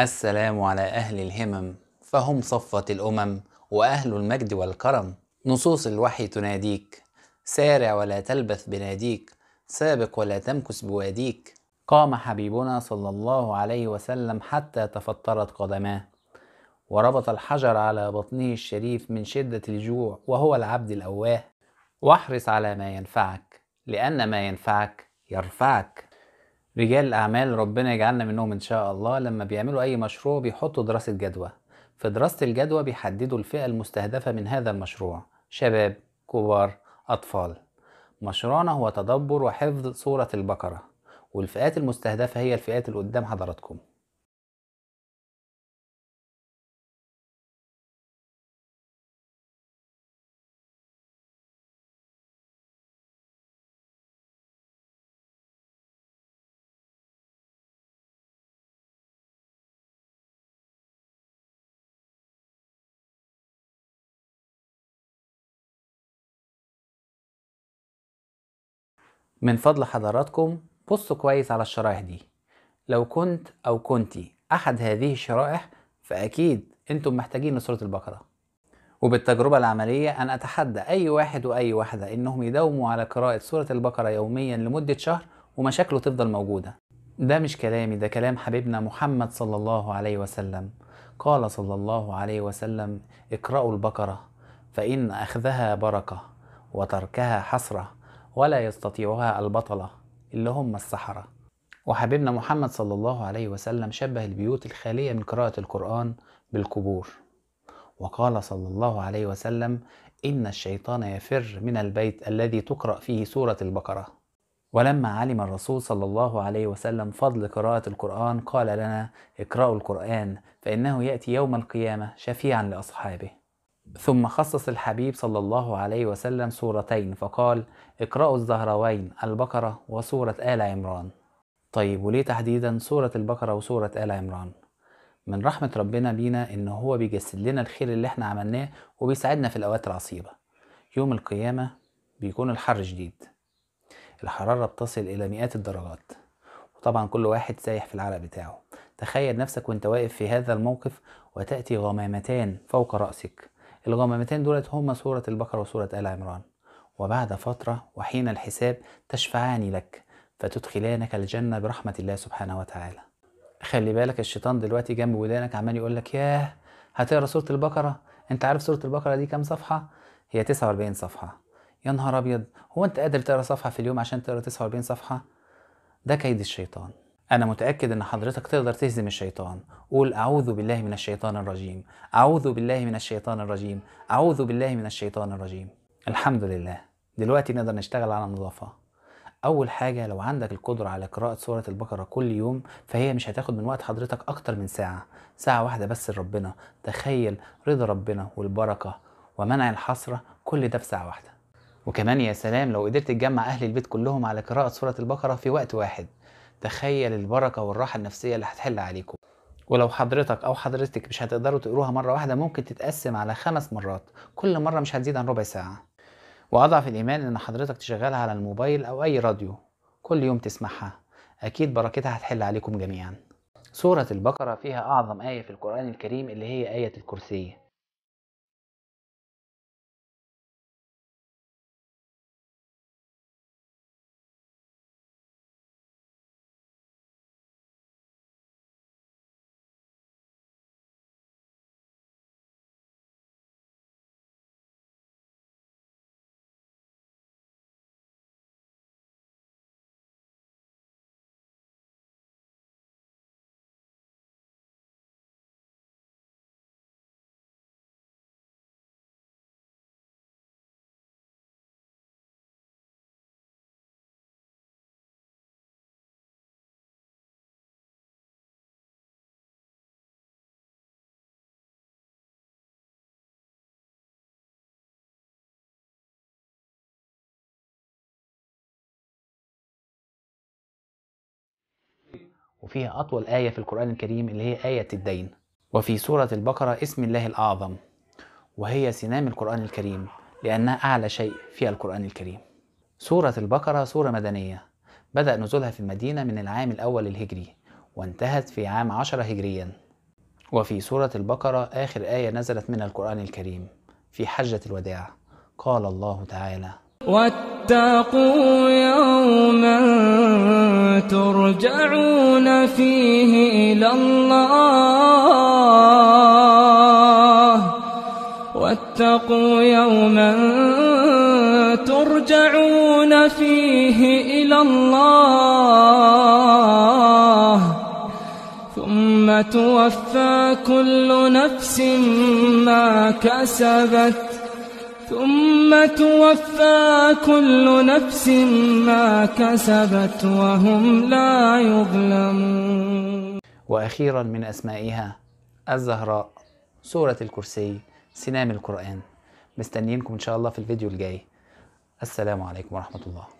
السلام على أهل الهمم فهم صفة الأمم وأهل المجد والكرم نصوص الوحي تناديك سارع ولا تلبث بناديك سابق ولا تمكث بواديك قام حبيبنا صلى الله عليه وسلم حتى تفطرت قدماه وربط الحجر على بطنه الشريف من شدة الجوع وهو العبد الأواه واحرص على ما ينفعك لأن ما ينفعك يرفعك رجال الأعمال ربنا يجعلنا منهم إن شاء الله لما بيعملوا أي مشروع بيحطوا دراسة جدوى في دراسة الجدوى بيحددوا الفئة المستهدفة من هذا المشروع شباب كبار أطفال مشروعنا هو تدبر وحفظ صورة البقرة والفئات المستهدفة هي الفئات اللي قدام حضراتكم من فضل حضراتكم بصوا كويس على الشرائح دي لو كنت أو كنتي أحد هذه الشرائح فأكيد أنتم محتاجين لسورة البقرة وبالتجربة العملية أنا أتحدى أي واحد وأي واحدة إنهم يداوموا على قراءة سورة البقرة يوميا لمدة شهر ومشاكله تفضل موجودة ده مش كلامي ده كلام حبيبنا محمد صلى الله عليه وسلم قال صلى الله عليه وسلم اقرأوا البقرة فإن أخذها بركة وتركها حسرة ولا يستطيعها البطلة اللي هم السحرة وحبيبنا محمد صلى الله عليه وسلم شبه البيوت الخالية من قراءة القرآن بالقبور وقال صلى الله عليه وسلم إن الشيطان يفر من البيت الذي تقرأ فيه سورة البقرة ولما علم الرسول صلى الله عليه وسلم فضل قراءة القرآن قال لنا اقرأوا القرآن فإنه يأتي يوم القيامة شفيعا لأصحابه ثم خصص الحبيب صلى الله عليه وسلم سورتين فقال اقرأوا الزهروين البقرة وسورة آل عمران طيب وليه تحديدا سورة البقرة وسورة آل عمران من رحمة ربنا بينا إن هو بيجسد لنا الخير اللي احنا عملناه وبيساعدنا في الأوقات العصيبة يوم القيامة بيكون الحر شديد الحرارة بتصل إلى مئات الدرجات وطبعا كل واحد سايح في العرق بتاعه تخيل نفسك وانت واقف في هذا الموقف وتأتي غمامتان فوق رأسك الغمامتين دولت هما سورة البقرة وسورة آل عمران وبعد فترة وحين الحساب تشفعان لك فتدخلانك الجنة برحمة الله سبحانه وتعالى خلي بالك الشيطان دلوقتي جنب ودانك عمال يقول لك ياه هتقرا سورة البقرة انت عارف سورة البقرة دي كام صفحة هي 49 صفحة يا نهار ابيض هو انت قادر تقرا صفحة في اليوم عشان تقرا 49 صفحة ده كيد الشيطان أنا متأكد إن حضرتك تقدر تهزم الشيطان، قول أعوذ بالله من الشيطان الرجيم، أعوذ بالله من الشيطان الرجيم، أعوذ بالله من الشيطان الرجيم. الحمد لله، دلوقتي نقدر نشتغل على النظافة. أول حاجة لو عندك القدرة على قراءة سورة البقرة كل يوم فهي مش هتاخد من وقت حضرتك أكتر من ساعة، ساعة واحدة بس لربنا، تخيل رضا ربنا والبركة ومنع الحسرة كل ده في ساعة واحدة. وكمان يا سلام لو قدرت تجمع أهل البيت كلهم على قراءة سورة البقرة في وقت واحد تخيل البركه والراحه النفسيه اللي هتحل عليكم ولو حضرتك او حضرتك مش هتقدروا تقروها مره واحده ممكن تتقسم على خمس مرات كل مره مش هتزيد عن ربع ساعه واضعف الايمان ان حضرتك تشغلها على الموبايل او اي راديو كل يوم تسمعها اكيد بركتها هتحل عليكم جميعا سوره البقره فيها اعظم ايه في القران الكريم اللي هي ايه الكرسي وفيها أطول آية في القرآن الكريم اللي هي آية الدين وفي سورة البقرة اسم الله الأعظم وهي سنام القرآن الكريم لأنها أعلى شيء في القرآن الكريم سورة البقرة سورة مدنية بدأ نزولها في المدينة من العام الأول الهجري وانتهت في عام عشرة هجريا وفي سورة البقرة آخر آية نزلت من القرآن الكريم في حجة الوداع قال الله تعالى واتقوا يوما ترجعون فيه إلى الله واتقوا يوما ترجعون فيه إلى الله ثم توفى كل نفس ما كسبت ثم توفى كل نفس ما كسبت وهم لا يظلمون وأخيرا من أسمائها الزهراء سورة الكرسي سنام القرآن مستنيينكم إن شاء الله في الفيديو الجاي السلام عليكم ورحمة الله